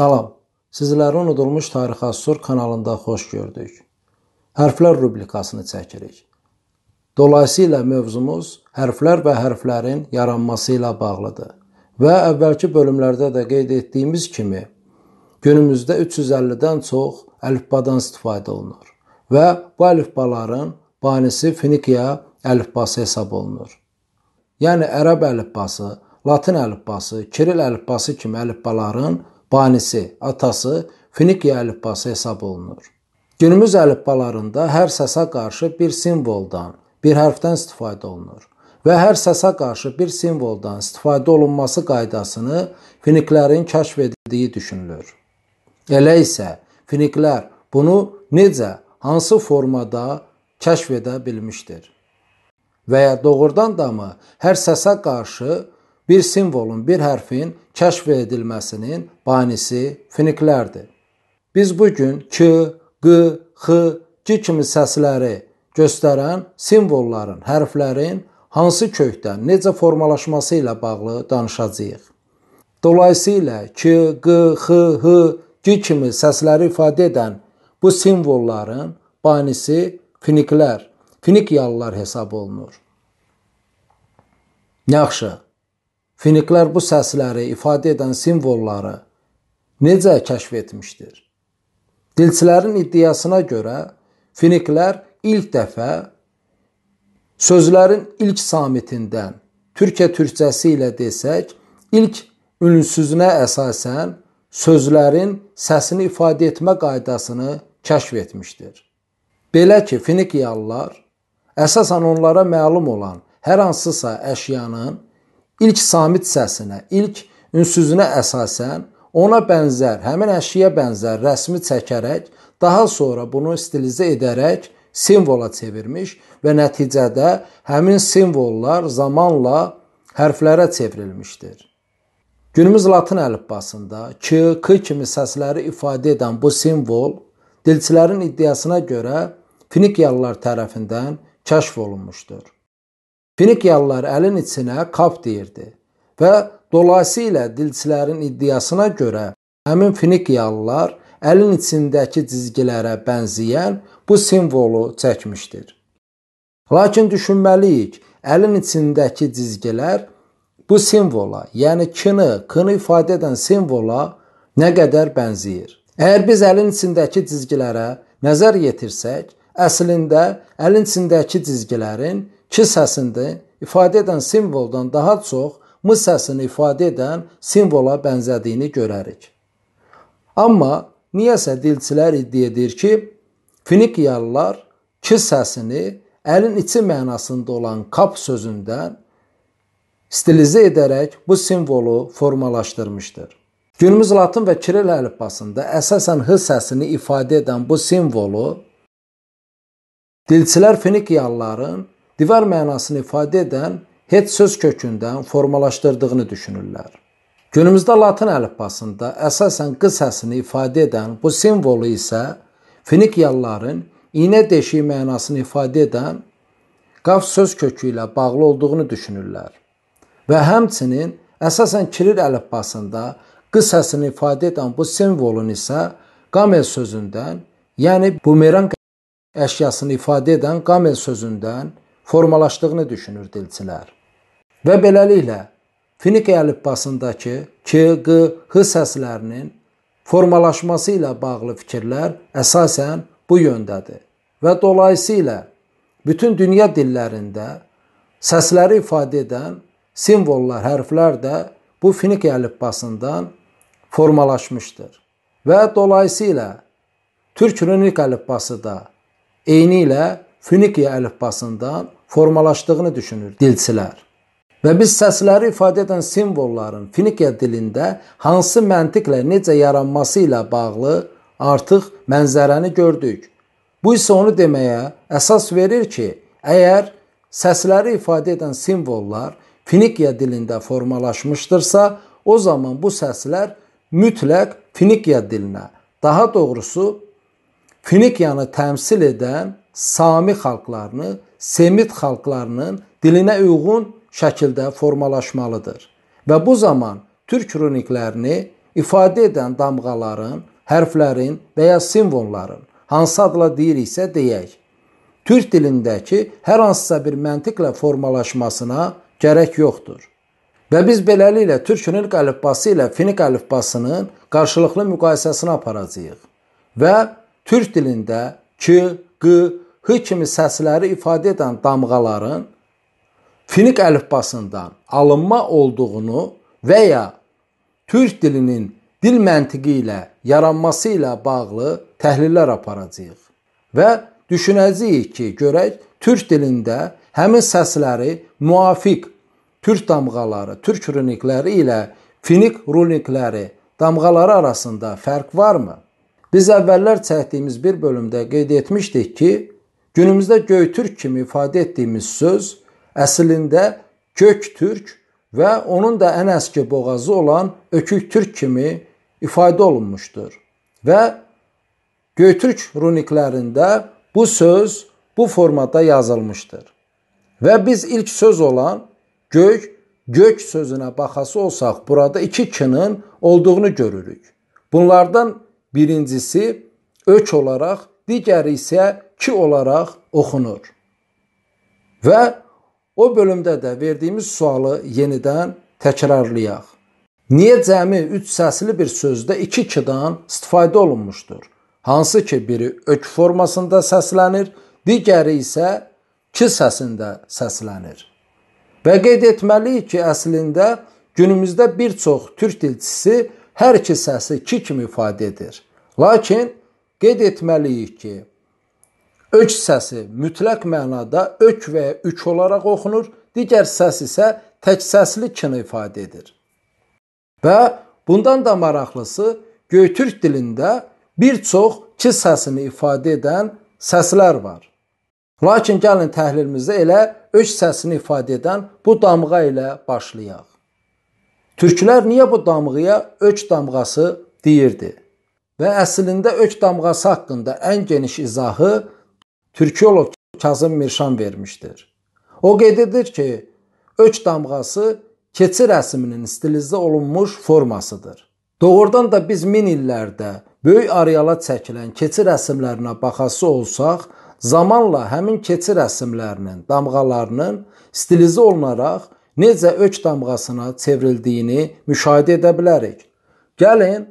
Salam. Sizləri unudulmuş tarixə Sur kanalında xoş gördük. Hərflər rubrikasını çəkirik. Dolayısıyla mövzumuz hərflər və hərflərin yaranması ilə bağlıdır. Və əvvəlki bölümlərdə də qeyd etdiyimiz kimi günümüzdə 350-dən çox əlifbadan istifadə olunur və bu əlifbaların banisi Finikiya əlifbası hesab olunur. Yəni ərəb əlifbası, latın əlifbası, kiril əlifbası kimi əlifbaların banisi, atası Finikiya əlifbası hesab olunur. Günümüz əlifbalarında hər səsə qarşı bir simvoldan, bir hərfdən istifadə olunur və hər səsə qarşı bir simvoldan istifadə olunması qaydasını finiklərin kəşf edildiyi düşünülür. Elə isə finiklər bunu necə, hansı formada kəşf edə bilmişdir? Və ya doğrudan da mı hər səsə qarşı Bir simvolun, bir hərfin kəşf edilməsinin banisi finiklərdir. Biz bu gün k, q, x, g kimi səsləri göstərən simvolların, hərflərin hansı kökdən, necə formalaşması ilə bağlı danışacağıq. Dolayısıyla k, q, x, h, g kimi səsləri ifadə edən bu simvolların banisi finiklər, finikiyalılar hesab olunur. Yaxşı. Finiklər bu səsləri ifadə edən simvolları necə kəşf etmişdir? Dilçilərin iddiasına görə Finiklər ilk dəfə sözlərin ilk samitindən Türkiyə türkcəsi ilə desək, ilk ünsüzünə əsasən sözlərin səsini ifadə etmə qaydasını kəşf etmişdir. Belə ki, Finikiyalılar əsasən onlara məlum olan hər hansısa əşyanın ilk samit səsinə, ilk ünsüzünə əsasən ona bənzər, həmin əşyaya bənzər rəsmi çəkərək, daha sonra bunu stilizə edərək simvola çevirmiş və nəticədə həmin simvollar zamanla hərflərə çevrilmişdir. Günümüz latın əlifbasında k, k kimi səsləri ifadə edən bu simvol dilçilərin iddiasına görə Finikiyalılar tərəfindən kəşf olunmuşdur. Finikiyalılar əlin içinə kap deyirdi və dolayısıyla dilçilərin iddiasına görə həmin Finikiyalılar əlin içindəki cizgilərə bənzəyən bu simvolu çəkmişdir. Lakin düşünməliyik, əlin içindəki cizgilər bu simvola, yəni kını, kını ifadə edən simvola nə qədər bənzəyir? Əgər biz əlin içindəki cizgilərə nəzər yetirsək, əslində əlin içindəki cizgilərin Ç səsində ifadə edən simvoldan daha çox m səsini ifadə edən simvola bənzədiyini görərik. Amma niyəsə dilçilər iddia edir ki, Finikiyalılar ç səsini əlin içi mənasında olan kap sözündən stilizə edərək bu simvolu formalaşdırmışdır. Günümüz latın və kiril əlifbasında əsasən h səsini ifadə edən bu simvolu dilçilər Finikiyalıların divar mənasını ifadə edən het söz kökündən formalaşdırdığını düşünürlər. Günümüzdə latın əlifbasında əsasən q səsini ifadə edən bu simvolu isə Finikiyalıların iynə deşiyi mənasını ifadə edən qaf söz kökü ilə bağlı olduğunu düşünürlər. Və həmçinin əsasən kiril əlifbasında q səsini ifadə edən bu simvolun isə qamel sözündən, yəni bumerang əşyasını ifadə edən qamel sözündən formalaşdığını düşünür dilçilər. Və beləliklə Finikiya əlifbasındakı k, q, h səslərinin formalaşması ilə bağlı fikirlər əsasən bu yöndədir və dolayısıyla bütün dünya dillərində səsləri ifadə edən simvollar, hərflər də bu Finikiya əlifbasından formalaşmışdır. Və dolayısıyla Türk runik əlifbası da eyni ilə Finikiya əlifbasından formalaşdığını düşünür dilçilər. Və biz səsləri ifadə edən simvolların Finikiya dilində hansı məntiqlə necə yaranması ilə bağlı artıq mənzərəni gördük. Bu isə onu deməyə əsas verir ki, əgər səsləri ifadə edən simvollar Finikiya dilində formalaşmışdırsa, o zaman bu səslər mütləq Finikiya dilinə, daha doğrusu Finikiyanı təmsil edən Sami xalqlarını Semit xalqlarının dilinə uyğun şəkildə formalaşmalıdır. Və bu zaman türk runiklərini ifadə edən damğaların, hərflərin və ya simvolların hansı adla deyiriksə deyək, türk dilindəki hər hansısa bir məntiqlə formalaşmasına gərək yoxdur. Və biz beləliklə türk runik əlifbası ilə finik əlifbasının qarşılıqlı müqayisəsini aparacağıq və türk dilində k, q, h kimi səsləri ifadə edən damğaların finik əlifbasından alınma olduğunu və ya türk dilinin dil məntiqi ilə yaranması ilə bağlı təhlillər aparacağıq və düşünəcəyik ki, görək türk dilində həmin səsləri müvafiq türk damğaları, türk runikləri ilə finik runikləri damğaları arasında fərq varmı? Biz əvvəllər çəkdiyimiz bir bölümdə qeyd etmişdik ki, Günümüzdə Göytürk kimi ifadə etdiyimiz söz əslində Göktürk və onun da ən əski boğazı olan Öküktürk kimi ifadə olunmuşdur. Və Göytürk runiklərində bu söz bu formada yazılmışdır. Və biz ilk söz olan gök, gök sözünə baxası olsaq, burada iki kinin olduğunu görürük. Bunlardan birincisi ök olaraq, digəri isə 2 olaraq oxunur. Və o bölümdə də verdiyimiz sualı yenidən təkrarlayaq. Niyə cəmi 3 səsli bir sözdə 2 kidan istifadə olunmuşdur? Hansı ki, biri ök formasında səslənir, digəri isə ki səsində səslənir. Və qeyd etməliyik ki, əslində günümüzdə bir çox türk dilçisi hər iki səsi ki kimi ifadə edir. Lakin qeyd etməliyik ki, Ök səsi mütləq mənada ök və ya ük olaraq oxunur, digər səs isə tək səsli kini ifadə edir. Və bundan da maraqlısı, Göytürk dilində bir çox ki səsini ifadə edən səslər var. Lakin gəlin təhlilimizdə elə ök səsini ifadə edən bu damğa ilə başlayaq. Türklər niyə bu damğaya ök damğası deyirdi? Və əslində ök damğası haqqında ən geniş izahı Türkiyolov Kazım Mirşan vermişdir. O qeyd edir ki, ök damğası keçi rəsminin stilizə olunmuş formasıdır. Doğrudan da biz min illərdə böyük areala çəkilən keçi rəsmlərinə baxası olsaq, zamanla həmin keçi rəsmlərinin damğalarının stilizə olunaraq necə ök damğasına çevrildiyini müşahidə edə bilərik. Gəlin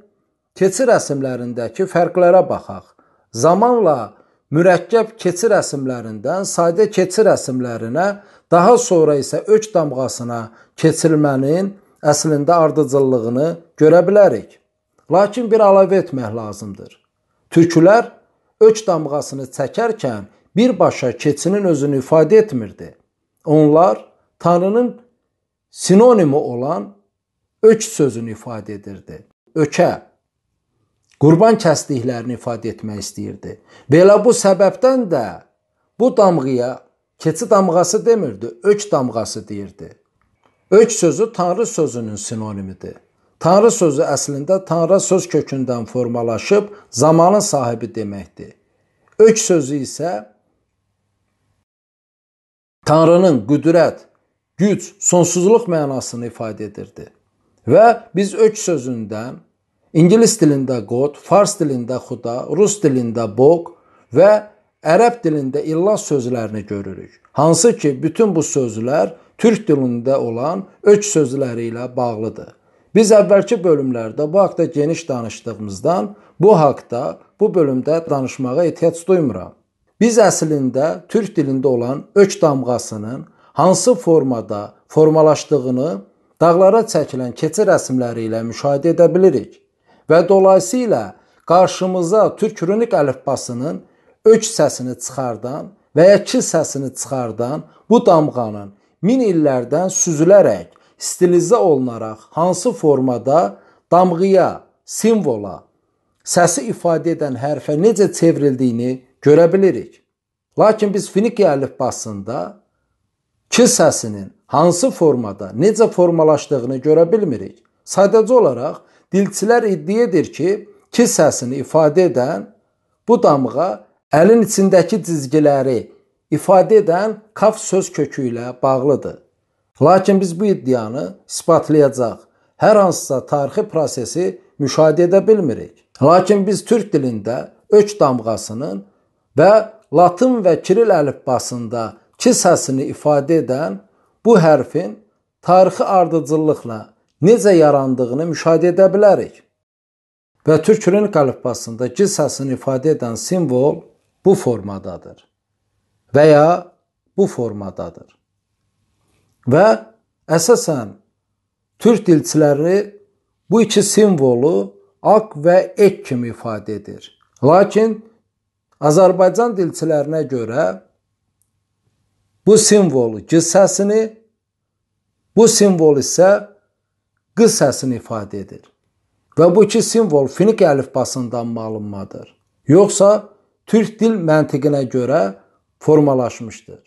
keçi rəsmlərindəki fərqlərə baxaq. Zamanla mürəkkəb keçi rəsmlərindən sadə keçi rəsmlərinə, daha sonra isə ök damğasına keçilmənin əslində ardıcıllığını görə bilərik. Lakin bir əlavə etmək lazımdır. Türkülər ök damğasını çəkərkən birbaşa keçinin özünü ifadə etmirdi. Onlar Tanrının sinonimi olan ök sözünü ifadə edirdi. Ökə qurban kəsdiklərini ifadə etmək istəyirdi. Belə bu səbəbdən də bu damğıya keçi damğası demirdi, ök damğası deyirdi. Ök sözü Tanrı sözünün sinonimidir. Tanrı sözü əslində Tanrı söz kökündən formalaşıb zamanın sahibi deməkdir. Ök sözü isə Tanrının qüdrət, güc, sonsuzluq mənasını ifadə edirdi. Və biz ök sözündən İngilis dilində God, fars dilində Xuda, rus dilində Bog və ərəb dilində illah sözlərini görürük. Hansı ki, bütün bu sözlər türk dilində olan öç sözləri ilə bağlıdır. Biz əvvəlki bölümlərdə bu haqqda geniş danışdığımızdan bu haqqda bu bölümdə danışmağa ehtiyac duymuram. Biz əslində türk dilində olan ök damğasının hansı formada formalaşdığını dağlara çəkilən keçi rəsmləri ilə müşahidə edə bilirik və dolayısıyla qarşımıza türk runik əlifbasının ök səsini çıxardan və ya k səsini çıxardan bu damğanın min illərdən süzülərək stilizə olunaraq hansı formada damğıya, simvola, səsi ifadə edən hərfə necə çevrildiyini görə bilirik. Lakin biz Finikiya əlifbasında k səsinin hansı formada, necə formalaşdığını görə bilmirik. Sadəcə olaraq dilçilər iddia edir ki, ki səsini ifadə edən bu damğa əlin içindəki cizgiləri ifadə edən kaf söz kökü ilə bağlıdır. Lakin biz bu iddianı isbatlayacaq hər hansısa tarixi prosesi müşahidə edə bilmirik. Lakin biz türk dilində ök damğasının və latın və kiril əlifbasında ki səsini ifadə edən bu hərfin tarixi ardıcıllıqla necə yarandığını müşahidə edə bilərik. Və türk lirik əlifbasında g səsini ifadə edən simvol bu formadadır və ya bu formadadır. Və əsasən türk dilçiləri bu iki simvolu ak və ek kimi ifadə edir. Lakin Azərbaycan dilçilərinə görə bu simvolu g səsini, bu simvol isə q səsini ifadə edir. Və bu iki simvol finik əlifbasından malummadır. Yoxsa türk dil məntiqinə görə formalaşmışdır.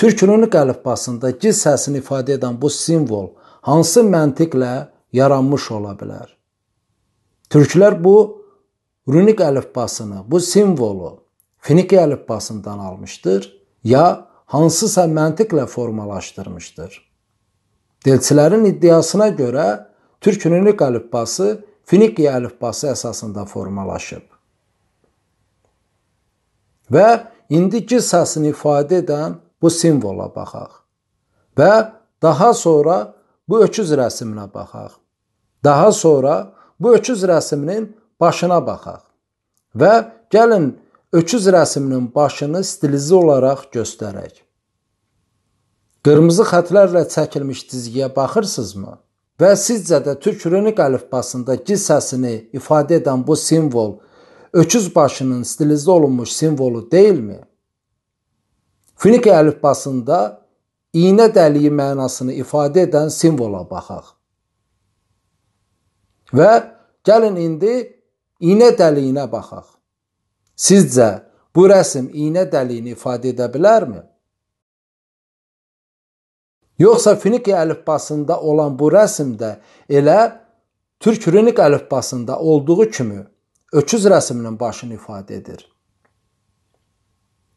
Türk runik əlifbasında q səsini ifadə edən bu simvol hansı məntiqlə yaranmış ola bilər? Türklər bu runik əlifbasını, bu simvolu Finiki əlifbasından almışdır ya hansısa məntiqlə formalaşdırmışdır. Delçilərin iddiasına görə türk hünürlük əlifbası Finikiya əlifbası əsasında formalaşıb. Və indiki səsini ifadə edən bu simvola baxaq. Və daha sonra bu öküz rəsminə baxaq. Daha sonra bu öküz rəsminin başına baxaq. Və gəlin öküz rəsminin başını stilizə olaraq göstərək. Qırmızı xətlərlə çəkilmiş cizgiyə baxırsınızmı? Və sizcə də türk rünik əlifbasında g səsini ifadə edən bu simvol öküz başının stilizə olunmuş simvolu deyilmi? Finiki əlifbasında iynə dəliyi mənasını ifadə edən simvola baxaq. Və gəlin indi iynə dəliyinə baxaq. Sizcə bu rəsm iynə dəliyini ifadə edə bilərmi? Yoxsa Finikiya əlifbasında olan bu rəsmdə elə Türk Rünik əlifbasında olduğu kimi öküz rəsminin başını ifadə edir.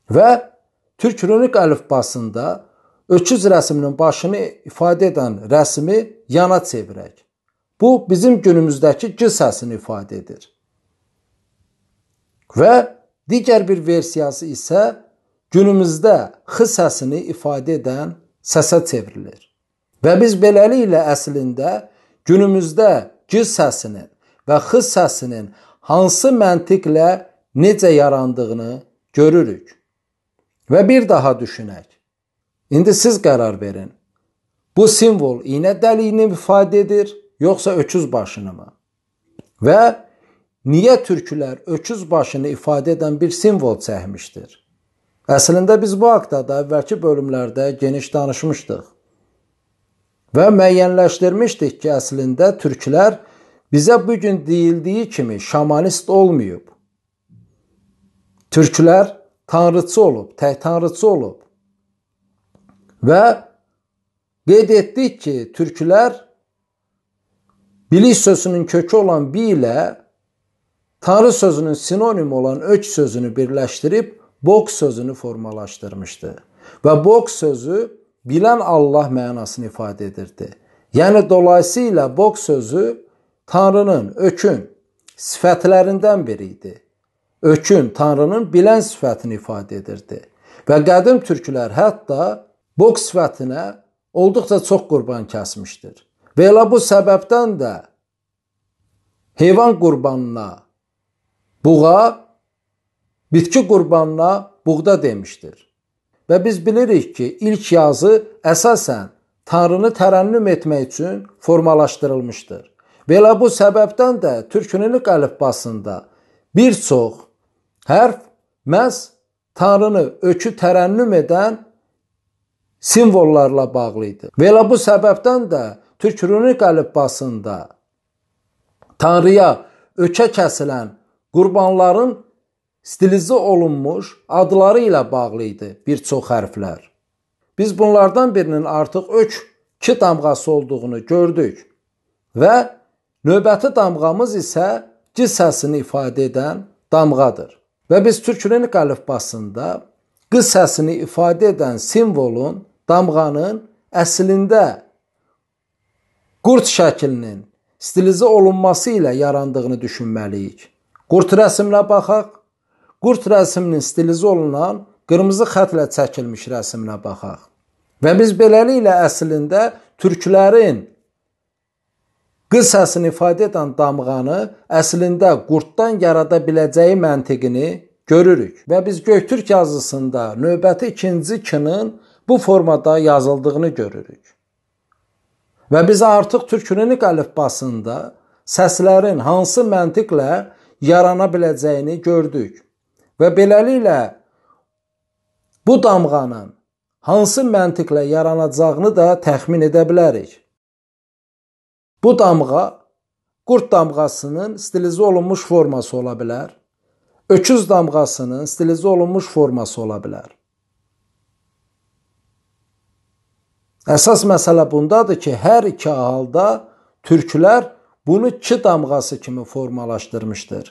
Və Türk Rünik əlifbasında öküz rəsminin başını ifadə edən rəsmi yana çevirək. Bu bizim günümüzdəki g səsini ifadə edir. Və digər bir versiyası isə günümüzdə x səsini ifadə edən səsə çevrilir. Və biz beləliklə əslində günümüzdə g səsinin və x səsinin hansı məntiqlə necə yarandığını görürük. Və bir daha düşünək. İndi siz qərar verin. Bu simvol iynə dəliyini ifadə edir, yoxsa öküz başını mı? Və niyə türkülər öküz başını ifadə edən bir simvol çəkmişdir? Əslində biz bu haqda da əvvəlki bölümlərdə geniş danışmışdıq. Və müəyyənləşdirmişdik ki, əslində türklər bizə bu gün deyildiyi kimi şamanist olmayıb. Türklər tanrıçı olub, tək tanrıçı olub. Və qeyd etdik ki, türklər bilik sözünün kökü olan bi ilə tanrı sözünün sinonimi olan ök sözünü birləşdirib boks sözünü formalaşdırmışdı. Və boks sözü bilən Allah mənasını ifadə edirdi. Yəni dolayısıyla boks sözü Tanrının, ökün sifətlərindən biri idi. Ökün Tanrının bilən sifətini ifadə edirdi. Və qədim türklər hətta boks sifətinə olduqca çox qurban kəsmişdir. Və elə bu səbəbdən də heyvan qurbanına buğa bitki qurbanına buğda demişdir. Və biz bilirik ki, ilk yazı əsasən Tanrını tərənnüm etmək üçün formalaşdırılmışdır. Belə bu səbəbdən də türkünlük əlifbasında bir çox hərf məhz Tanrını ökü tərənnüm edən simvollarla bağlı idi. Belə bu səbəbdən də türkünlük əlifbasında Tanrıya ökə kəsilən qurbanların stilizə olunmuş adları ilə bağlı idi bir çox hərflər. Biz bunlardan birinin artıq ök 2 damğası olduğunu gördük və növbəti damğamız isə c səsini ifadə edən damğadır. Və biz türk lirik əlifbasında q səsini ifadə edən simvolun damğanın əslində qurd şəklinin stilizə olunması ilə yarandığını düşünməliyik. Qurd rəsminə baxaq. Qurd rəsminin stilizə olunan qırmızı xətlə çəkilmiş rəsminə baxaq. Və biz beləliklə əslində türklərin qız səsini ifadə edən damğanı əslində qurddan yarada biləcəyi məntiqini görürük. Və biz Göytürk yazısında növbəti ikinci kinin bu formada yazıldığını görürük. Və biz artıq türkünün əlifbasında səslərin hansı məntiqlə yarana biləcəyini gördük. Və beləliklə bu damğanın hansı məntiqlə yaranacağını da təxmin edə bilərik. Bu damğa qurd damğasının stilizə olunmuş forması ola bilər. Öküz damğasının stilizə olunmuş forması ola bilər. Əsas məsələ bundadır ki, hər iki halda türklər bunu iki damğası kimi formalaşdırmışdır.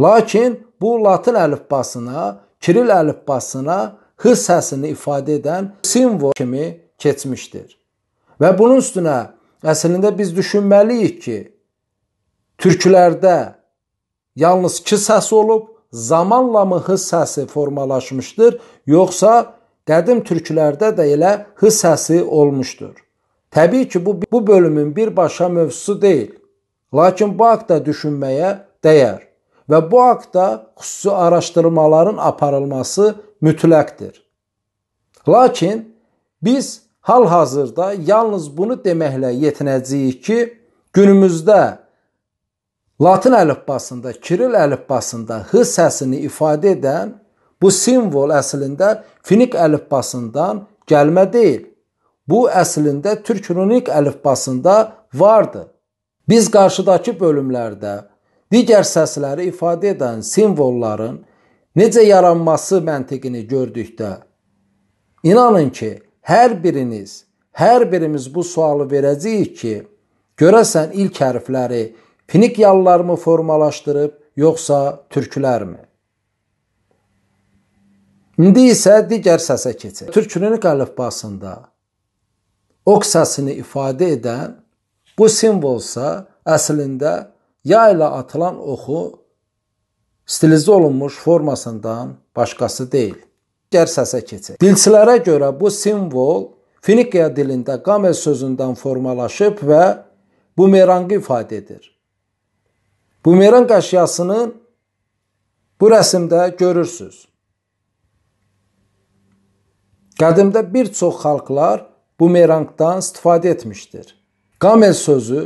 Lakin bu Latın əlifbasına, Kiril əlifbasına h səsini ifadə edən simvol kimi keçmişdir. Və bunun üstünə əslində biz düşünməliyik ki, türkülərdə yalnız k səsi olub, zamanla mı h səsi formalaşmışdır, yoxsa qədim türkülərdə də elə h səsi olmuşdur. Təbii ki, bu bu bölümün birbaşa mövzusu deyil. Lakin bu haqqda düşünməyə dəyər və bu haqda xüsusi araşdırmaların aparılması mütləqdir. Lakin biz hal-hazırda yalnız bunu deməklə yetinəcəyik ki, günümüzdə Latin əlifbasında, Kiril əlifbasında h səsini ifadə edən bu simvol əslində Finik əlifbasından gəlmə deyil. Bu əslində Türk runik əlifbasında vardı. Biz qarşıdakı bölümlərdə digər səsləri ifadə edən simvolların necə yaranması məntiqini gördükdə inanın ki, hər biriniz, hər birimiz bu sualı verəcəyik ki, görəsən ilk hərfləri Finikiyalılarmı formalaşdırıb, yoxsa türkülərmi? İndi isə digər səsə keçək. Türkünün qəlifbasında oq səsini ifadə edən bu simvolsa əslində yayla atılan oxu stilizə olunmuş formasından başqası deyil. Gəl səsə keçək. Dilçilərə görə bu simvol Finikiya dilində qamel sözündən formalaşıb və bumeranqı ifadə edir. Bumeranq əşyasını bu rəsmdə görürsüz. Qədimdə bir çox xalqlar bumeranqdan istifadə etmişdir. Qamel sözü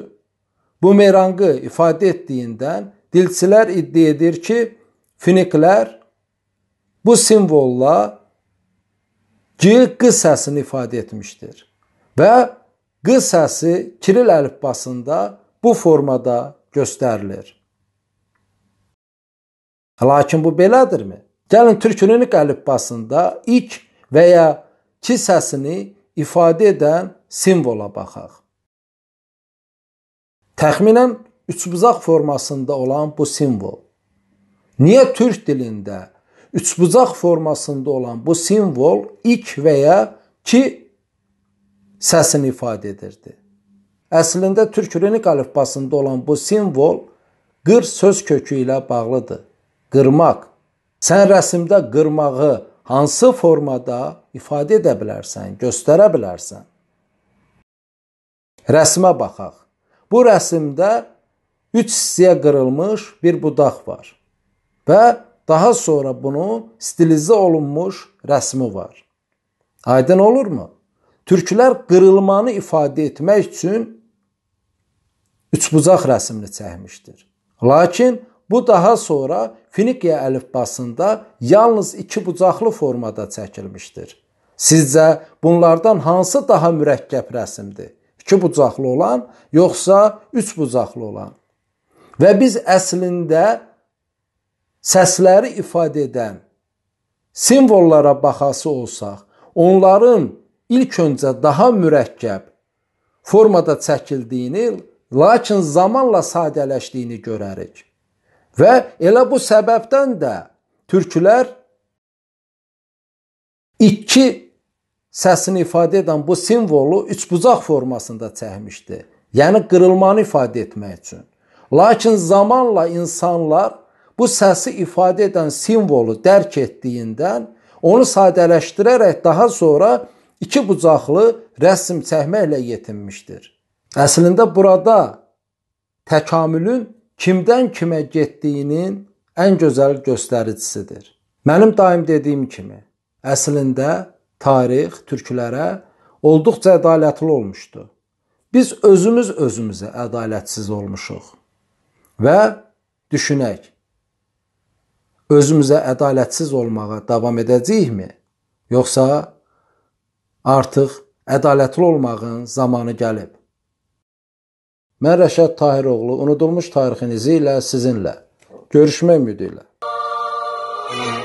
bumerangı ifadə etdiyindən dilçilər iddia edir ki, finiklər bu simvolla g-q səsini ifadə etmişdir. Və q səsi kiril əlifbasında bu formada göstərilir. Lakin bu belədirmi? Gəlin türkünün əlifbasında ilk və ya ki səsini ifadə edən simvola baxaq. Təxminən üçbucaq formasında olan bu simvol. Niyə türk dilində üçbucaq formasında olan bu simvol ik və ya ki səsini ifadə edirdi? Əslində türk hürnik əlifbasında olan bu simvol qır söz kökü ilə bağlıdır. Qırmaq. Sən rəsmdə qırmağı hansı formada ifadə edə bilərsən, göstərə bilərsən? Rəsmə baxaq. Bu rəsmdə üç hissəyə qırılmış bir budaq var və daha sonra bunun stilizə olunmuş rəsmi var. Aydın olurmu? Türklər qırılmanı ifadə etmək üçün üçbucaq rəsmini çəkmişdir. Lakin bu daha sonra Finikiya əlifbasında yalnız iki bucaqlı formada çəkilmişdir. Sizcə bunlardan hansı daha mürəkkəb rəsmdir? iki bucaqlı olan, yoxsa üç bucaqlı olan. Və biz əslində səsləri ifadə edən simvollara baxası olsaq, onların ilk öncə daha mürəkkəb formada çəkildiyini, lakin zamanla sadələşdiyini görərik. Və elə bu səbəbdən də türklər iki səsini ifadə edən bu simvolu üçbucaq formasında çəkmişdi. Yəni qırılmanı ifadə etmək üçün. Lakin zamanla insanlar bu səsi ifadə edən simvolu dərk etdiyindən onu sadələşdirərək daha sonra iki bucaqlı rəsm çəkməklə yetinmişdir. Əslində burada təkamülün kimdən kimə getdiyinin ən gözəl göstəricisidir. Mənim daim dediyim kimi, əslində tarix türklərə olduqca ədalətli olmuşdu. Biz özümüz özümüzə ədalətsiz olmuşuq. Və düşünək. Özümüzə ədalətsiz olmağa davam edəcəyikmi? Yoxsa artıq ədalətli olmağın zamanı gəlib? Mən Rəşad Tahiroğlu, unudulmuş tarixinizi ilə sizinlə görüşmək ümidi ilə. Thank you.